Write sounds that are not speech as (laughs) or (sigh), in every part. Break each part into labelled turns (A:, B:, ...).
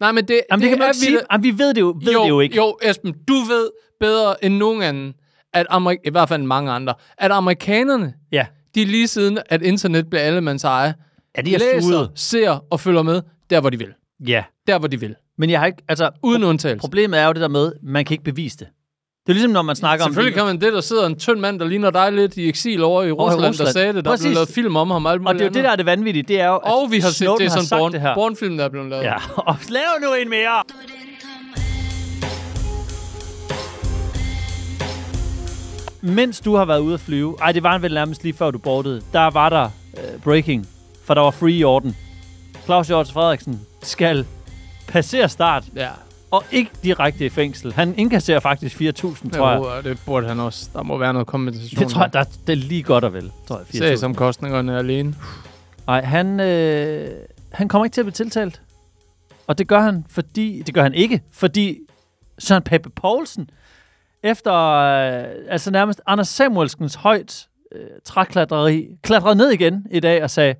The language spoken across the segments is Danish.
A: Nej, men det, Jamen, det, det kan man ikke sige. Jamen, vi ved det jo, ved jo, det jo ikke. Jo, Esben, du ved bedre end nogen anden, at Amerik i hvert fald mange andre, at amerikanerne, ja. de lige siden, at internet bliver mands eje, ja, de er læser, suget. ser og følger med, der hvor de vil. Ja.
B: Der hvor de vil. Men jeg har ikke, altså... Uden undtagelse. Problemet er jo det der med, man kan ikke bevise det. Det er ligesom, når man snakker Selvfølgelig om...
A: Selvfølgelig kan man det, der sidder en tynd mand, der ligner dig lidt i eksil over i Rusland, Rusland. der sagde det. Der Præcis. blev lavet film
B: om ham. Alt og det er jo det, der er det vanvittige. Det er jo, og vi har set det har sådan en Born-film,
A: der er blevet lavet. Ja, (laughs)
B: og lav nu en mere! Mens du har været ude at flyve, ej, det var en vel nærmest lige før du boardede, der var der uh, breaking, for der var free i orden. Claus Jørgens Frederiksen skal passere start. Ja og ikke direkte i fængsel. Han indkasserer faktisk 4.000, tror jeg. det burde han også. Der må være noget kompensation. Det tror jeg, der, det er lige godt og vel, tror jeg. er alene. Nej, han, øh, han kommer ikke til at blive tiltalt. Og det gør han, fordi... Det gør han ikke, fordi Søren Pape Poulsen, efter øh, altså nærmest Anders Samuelskens højt øh, træklateri, klatrede ned igen i dag og sagde,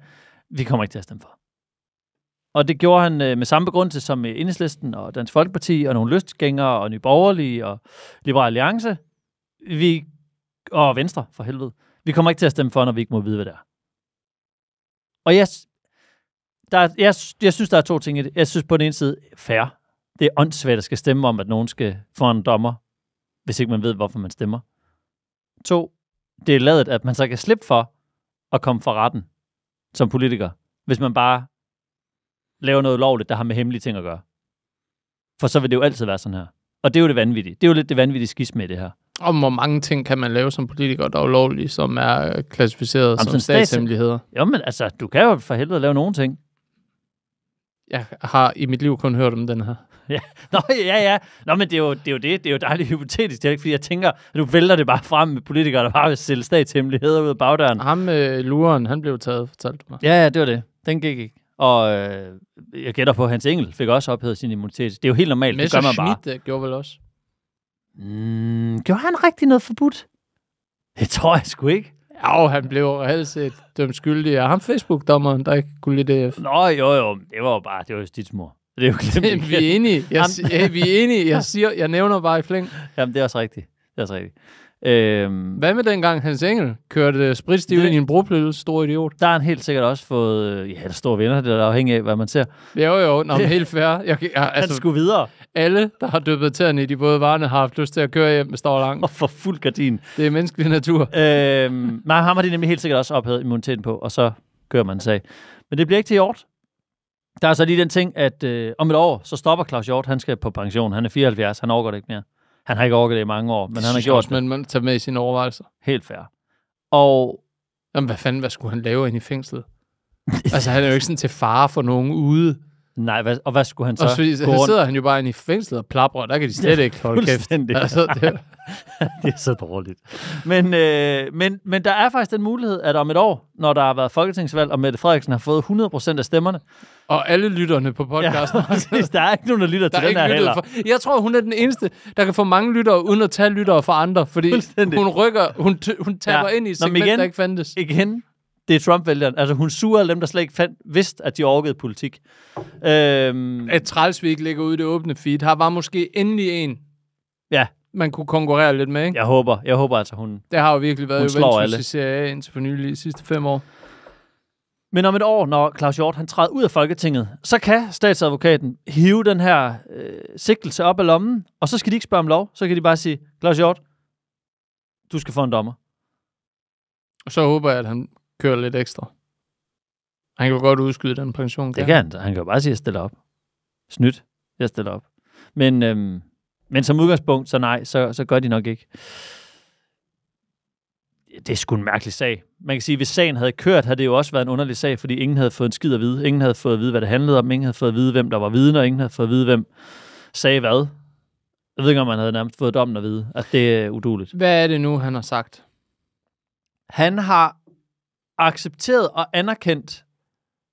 B: vi kommer ikke til at stemme for. Og det gjorde han øh, med samme begrundelse som øh, Enhedslisten og Dansk Folkeparti og nogle lystgængere og Nye Borgerlige og Liberal Alliance. Vi, og Venstre, for helvede. Vi kommer ikke til at stemme for, når vi ikke må vide, hvad det er. Og jeg, der er, jeg, jeg synes, der er to ting i det. Jeg synes på den ene side, fair. Det er åndssvagt at skal stemme om, at nogen skal få en dommer, hvis ikke man ved, hvorfor man stemmer. To, det er ladet, at man så kan slippe for at komme for retten som politiker, hvis man bare laver noget lovligt, der har med hemmelige ting at gøre. For så vil det jo altid være sådan her. Og det er jo det vanvittige. Det er jo lidt det vanvittige skis med det her. Og hvor mange ting kan man lave som politiker, der er ulovlige, som er øh, klassificeret Jamen, som statshemmeligheder? Jo, men altså, du kan jo for helvede lave nogle ting. Jeg har i mit liv kun hørt om den her. (laughs) Ja, Nå, ja, ja. Nå, men det er jo det. Er jo det. det er jo dejligt hypotetisk, det er ikke, fordi jeg tænker, at du vælter det bare frem med politikere, der bare vil sælge statshemmeligheder ud af bagdøren. Ham, øh, luren, han blev taget, fortalte du mig. Ja, ja, det var det. Den gik ikke. Og øh, jeg gætter på, at Hans Engel fik også ophævet sin immunitet. Det er jo helt normalt, Messer det gør man bare. Schmidt øh, gjorde vel også? Mm, gjorde han rigtig noget forbudt? Det tror jeg sgu ikke. Ja, han blev helst set
A: dømt skyldig af ham Facebook-dommeren, der ikke kunne lide det?
B: Nå, jo, jo, det var jo bare, det var jo mor. Det er jo glemt. vi er enige. Jeg, ja, vi er enige. Jeg, siger, jeg nævner bare i flæng. Jamen, det er også rigtigt. Det er også rigtigt. Øhm, Hvad med dengang Hans Engel kørte spritstiv ind i en bropløl, stor idiot? Der har han helt sikkert også fået... Øh, ja, der står venner, det er afhængig af, hvad man ser.
A: Jo, jo, nå, men (laughs) helt fair.
B: Jeg, jeg, jeg, altså, han skulle videre. Alle, der har døbet tæerne i de både varerne, har haft lyst til at køre hjem med står lang. Og for fuld gardin. Det er menneskelig natur. Øhm, nej, ham har de nemlig helt sikkert også ophævet immuniteten på, og så kører man sag. Men det bliver ikke til Hjort. Der er så lige den ting, at øh, om et år, så stopper Claus Hjort. Han skal på pension. Han er 74. Han overgår det ikke mere. Han har ikke orket det i mange år, men det han har gjort også, det. Men man tager med i sine overvejelser. Helt fair. Og... Jamen, hvad fanden, hvad skulle
A: han lave inde i fængslet? altså, han er jo ikke sådan til fare for nogen ude. Nej, hvad, og hvad skulle han så? Og så sidder
B: han jo bare inde i fængslet og plapper, og der kan de slet ja, ikke holde kæft. (laughs) Altså, det... (laughs) det er så dårligt. Men, øh, men, men der er faktisk den mulighed, at om et år, når der har været folketingsvalg, og Mette Frederiksen har fået 100% af stemmerne. Og alle lytterne på podcasten. Ja, (laughs) der er ikke nogen, der lytter der til den her heller. For.
A: Jeg tror, hun er den eneste, der kan få mange lyttere, uden at tage lyttere
B: fra andre, fordi hun rykker, hun, hun taber ja. ind i segment, Nå, igen, der ikke fandtes. Igen, det er Trump-vælgeren. Altså, hun suger alle dem, der slet ikke fandt, vidste, at de overgivede politik. Øhm, at ikke ligger ude i det åbne feed. Her var måske endelig en, ja. man kunne konkurrere lidt med, ikke? Jeg håber, jeg håber altså, hun Det har jo virkelig været jo i Serie A indtil for nylig de sidste fem år. Men om et år, når Claus Hjort han træder ud af Folketinget, så kan statsadvokaten hive den her øh, sigtelse op af lommen, og så skal de ikke spørge om lov, så kan de bare sige, Claus Hjort, du skal få en dommer. Og så håber jeg, at han kører lidt ekstra. Han kan godt udskyde den pension. Kan det kan han. Han kan jo bare sige, at jeg stiller op. Snydt. Jeg stiller op. Men, øhm, men som udgangspunkt, så nej, så, så gør de nok ikke. Det er sgu en mærkelig sag. Man kan sige, at hvis sagen havde kørt, havde det jo også været en underlig sag, fordi ingen havde fået en skid at vide. Ingen havde fået at vide, hvad det handlede om. Ingen havde fået at vide, hvem der var vidne, og ingen havde fået at vide, hvem sagde hvad. Jeg ved ikke, om man havde nærmest fået dommen at vide, at det er uduligt. Hvad er det nu, han har sagt? Han har accepteret og anerkendt,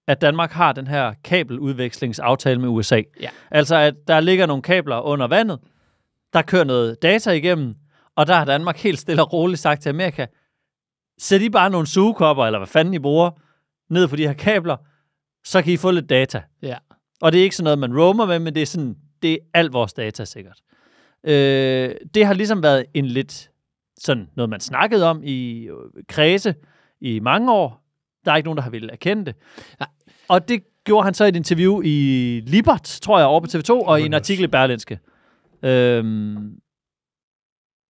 B: at Danmark har den her kabeludvekslingsaftale med USA. Ja. Altså, at der ligger nogle kabler under vandet, der kører noget data igennem, og der har Danmark helt stille og roligt sagt til Amerika, sæt I bare nogle sugekopper, eller hvad fanden I bruger, ned på de her kabler, så kan I få lidt data. Ja. Og det er ikke sådan noget, man roamer med, men det er sådan, det er alt vores data sikkert. Øh, det har ligesom været en lidt sådan noget, man snakkede om i øh, kredse, øh, i mange år. Der er ikke nogen, der har ville erkende det. Nej. Og det gjorde han så i et interview i Libert, tror jeg, over på TV2, og i en artikel i Berlinske. Øhm,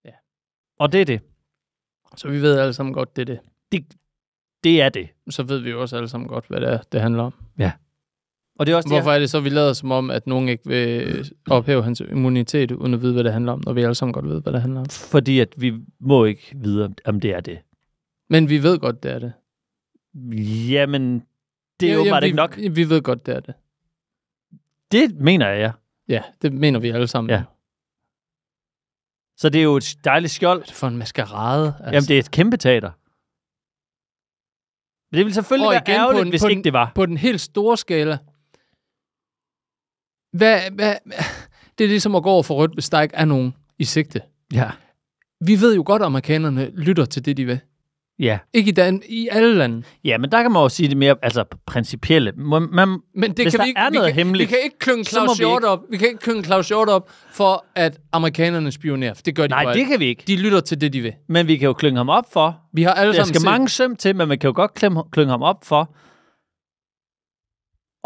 B: ja. Og det er det. Så vi ved alle sammen godt, det er det. det. Det er det.
A: Så ved vi jo også alle sammen godt, hvad det, er, det handler om. Ja. Og det er også Hvorfor det, er det så, vi lader som om, at nogen ikke vil ophæve hans immunitet, uden at vide, hvad det handler om, når vi alle sammen godt ved, hvad det handler om? Fordi
B: at vi må ikke vide, om det er det.
A: Men vi ved godt, det er det.
B: Jamen, det er jo bare ikke
A: nok. Vi ved godt, det er det.
B: Det mener jeg, ja. Ja, det mener vi alle sammen. Ja. Så det er jo et dejligt skjold. er det for en maskerade? Altså. Jamen, det er et kæmpe teater. Men det ville selvfølgelig og igen, være ærgerligt, den, hvis den, ikke det var. På den helt store skala.
A: Hvad, hvad, det er ligesom at gå over for rødt, hvis der ikke er nogen i sigte. Ja.
B: Vi ved jo godt, at amerikanerne lytter til det, de vil. Ja. Ikke i Dan i alle lande. Ja, men der kan man jo sige det mere altså, principielle. Man, man, men det hvis kan der vi ikke, er noget vi kan, hemmeligt, vi kan ikke klynge Claus Hjort ikke... op. Vi kan ikke klynge Claus Hjort op for, at amerikanerne spionerer. Det gør de Nej, bare. det kan vi ikke. De lytter til det, de vil. Men vi kan jo klynge ham op for. Vi har alle Der skal set. mange søm til, men man kan jo godt klynge, ham op for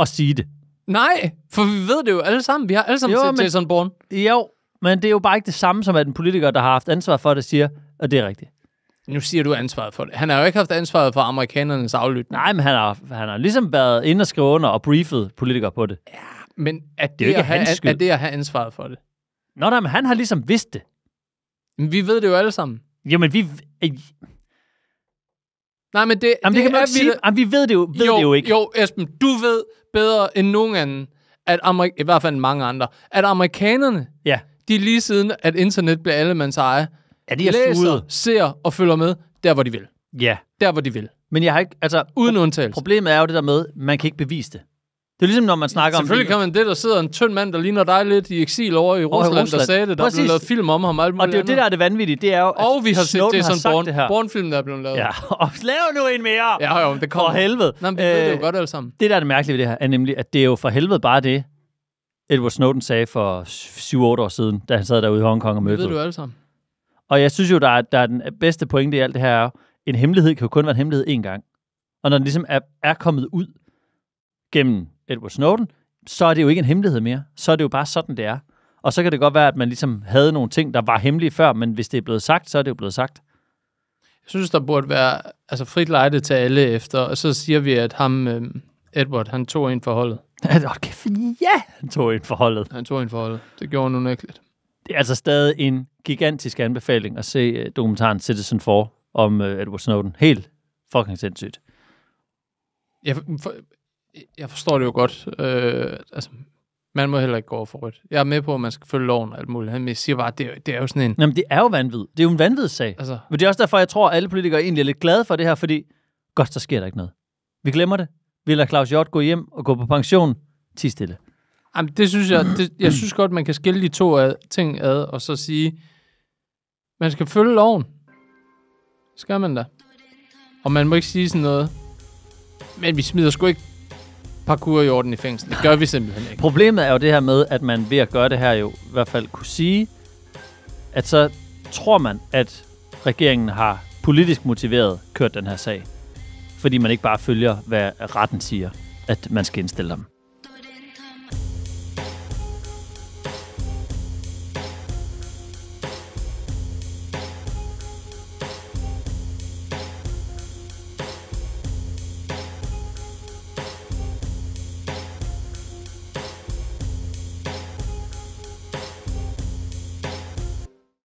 B: at sige det. Nej, for vi ved det jo alle sammen. Vi har alle sammen jo, set men, Jason Bourne. Jo, men det er jo bare ikke det samme som, at en politiker, der har haft ansvar for det, siger, at det er rigtigt nu siger du ansvaret for det. Han har jo ikke haft ansvaret for amerikanernes aflytning. Nej, men han har, han har ligesom været ind og skrive under og briefet politikere på det. Ja, men at det, det er, at have, er det at have ansvaret for det? Nå, nej, men han har ligesom vidst det. Men vi ved det jo alle sammen. Jamen, vi...
A: Nej, men det... Jamen, det, det kan man ikke sige. Jamen, vi ved det jo, ved jo, det jo ikke. Jo, Esben, du ved bedre end nogen anden, at Amerik i hvert fald mange andre, at amerikanerne, ja. de lige siden, at internet blev allemands eje,
B: Ja, de er læser, suget. ser og følger med der, hvor de vil. Ja. Der, hvor de vil. Men jeg har ikke, altså... Uden undtagelse. Problemet er jo det der med, man kan ikke bevise det. Det er ligesom, når man snakker Selvfølgelig om... Selvfølgelig
A: kan man det, der sidder en tynd mand, der ligner dig lidt i eksil over i Rusland, Rusland. der sagde det. Der Præcis. blev lavet film
B: om ham. Alt og det er jo det, der er det vanvittige. Det er jo, og vi har set det sådan Born, det her.
A: Born-film, der er blevet lavet. Ja, (laughs) og
B: lav nu en mere! Ja, jo, det kommer. For helvede. Nej, men vi øh, ved det jo øh, godt alle sammen. Det, der er det mærkelige ved det her, er nemlig, at det er jo for helvede bare det, Edward Snowden sagde for 7-8 år siden, da han sad derude i Hongkong og mødte. Det ved du alle sammen. Og jeg synes jo, der er, der er den bedste pointe i alt det her er, en hemmelighed kan jo kun være en hemmelighed én gang. Og når den ligesom er, er kommet ud gennem Edward Snowden, så er det jo ikke en hemmelighed mere. Så er det jo bare sådan, det er. Og så kan det godt være, at man ligesom havde nogle ting, der var hemmelige før, men hvis det er blevet sagt, så er det jo blevet sagt. Jeg synes, der burde være altså, frit lejde til alle efter,
A: og så siger vi, at ham, øh, Edward, han tog ind forholdet. (laughs) Ja, han tog
B: ind forholdet. Han tog ind forholdet. Det gjorde han unægteligt. Det er altså stadig en gigantisk anbefaling at se øh, dokumentaren Citizen 4 om øh, Edward Snowden. Helt fucking sindssygt.
A: Jeg, for, jeg forstår det jo godt. Øh, altså, man
B: må heller ikke gå over for rødt. Jeg er med på, at man skal følge loven og alt muligt. Men jeg siger bare, at det, er, det er jo sådan en... Jamen, det er jo vanvittigt. Det er jo en sag. Altså... Men det er også derfor, jeg tror, at alle politikere egentlig er lidt glade for det her, fordi godt, så sker der ikke noget. Vi glemmer det. Vi lader Claus Hjort gå hjem og gå på pension. Tid stille. Jamen, det synes jeg, det, jeg synes godt, man kan skille de to ad,
A: ting ad, og så sige, man skal følge loven. Skal man da. Og man må ikke sige sådan noget.
B: Men vi smider sgu ikke parkour i orden i fængsel. Det gør vi simpelthen ikke. Problemet er jo det her med, at man ved at gøre det her jo i hvert fald kunne sige, at så tror man, at regeringen har politisk motiveret kørt den her sag. Fordi man ikke bare følger, hvad retten siger, at man skal indstille dem.